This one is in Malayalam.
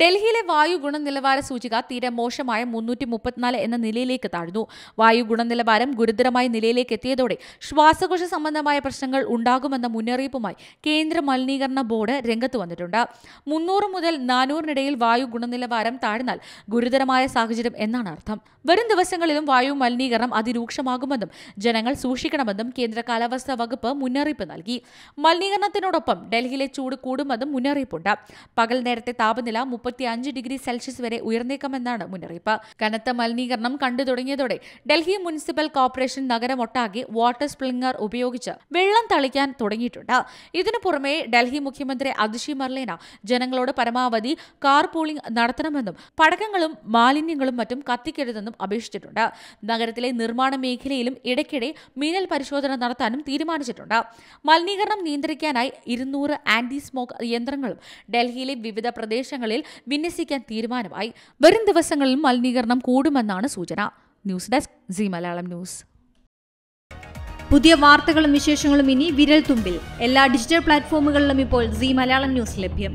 ഡൽഹിയിലെ വായു ഗുണനിലവാര സൂചിക തീരെ മോശമായ മുന്നൂറ്റി മുപ്പത്തിനാല് എന്ന നിലയിലേക്ക് താഴ്ന്നു വായു ഗുണനിലവാരം ഗുരുതരമായ നിലയിലേക്ക് എത്തിയതോടെ ശ്വാസകോശ സംബന്ധമായ പ്രശ്നങ്ങൾ ഉണ്ടാകുമെന്ന മുന്നറിയിപ്പുമായി കേന്ദ്ര മലിനീകരണ ബോർഡ് രംഗത്ത് വന്നിട്ടുണ്ട് മുന്നൂറ് മുതൽ നാനൂറിനിടയിൽ വായു ഗുണനിലവാരം താഴ്ന്നാൽ ഗുരുതരമായ സാഹചര്യം എന്നാണ് അർത്ഥം വരും ദിവസങ്ങളിലും വായു മലിനീകരണം അതിരൂക്ഷമാകുമെന്നും ജനങ്ങൾ സൂക്ഷിക്കണമെന്നും കേന്ദ്ര കാലാവസ്ഥാ വകുപ്പ് മുന്നറിയിപ്പ് നൽകി മലിനീകരണത്തിനോടൊപ്പം ഡൽഹിയിലെ ചൂട് കൂടുമെന്നും മുന്നറിയിപ്പുണ്ട് പകൽ നേരത്തെ താപനില മുപ്പത്തി അഞ്ച് ഡിഗ്രി സെൽഷ്യസ് വരെ ഉയർന്നേക്കുമെന്നാണ് മുന്നറിയിപ്പ് കനത്ത മലിനീകരണം കണ്ടു തുടങ്ങിയതോടെ ഡൽഹി മുനിസിപ്പൽ കോർപ്പറേഷൻ നഗരമൊട്ടാകെ വാട്ടർ സ്പ്ലിംഗർ ഉപയോഗിച്ച് വെള്ളം തളിക്കാൻ തുടങ്ങിയിട്ടുണ്ട് ഇതിനു പുറമെ ഡൽഹി മുഖ്യമന്ത്രി അതിഷി മർലേന ജനങ്ങളോട് പരമാവധി കാർ പൂളിംഗ് നടത്തണമെന്നും പടക്കങ്ങളും മാലിന്യങ്ങളും മറ്റും കത്തിക്കരുതെന്നും അപേക്ഷിച്ചിട്ടുണ്ട് നഗരത്തിലെ നിർമ്മാണ മേഖലയിലും ഇടയ്ക്കിടെ മിന്നൽ പരിശോധന നടത്താനും തീരുമാനിച്ചിട്ടുണ്ട് മലിനീകരണം നിയന്ത്രിക്കാനായി ഇരുന്നൂറ് ആന്റി സ്മോക്ക് യന്ത്രങ്ങളും ഡൽഹിയിലെ വിവിധ പ്രദേശങ്ങളിൽ വിന്യസിക്കാൻ തീരുമാനമായി വരും ദിവസങ്ങളിൽ മലിനീകരണം കൂടുമെന്നാണ് സൂചന news desk Zee Malayalam news പുതിയ വാർത്തകളും വിശേഷങ്ങളും ഇനി വിരൽ തുമ്പിൽ എല്ലാ ഡിജിറ്റൽ പ്ലാറ്റ്ഫോമുകളിലും ഇപ്പോൾ സി മലയാളം ന്യൂസ് ലഭ്യം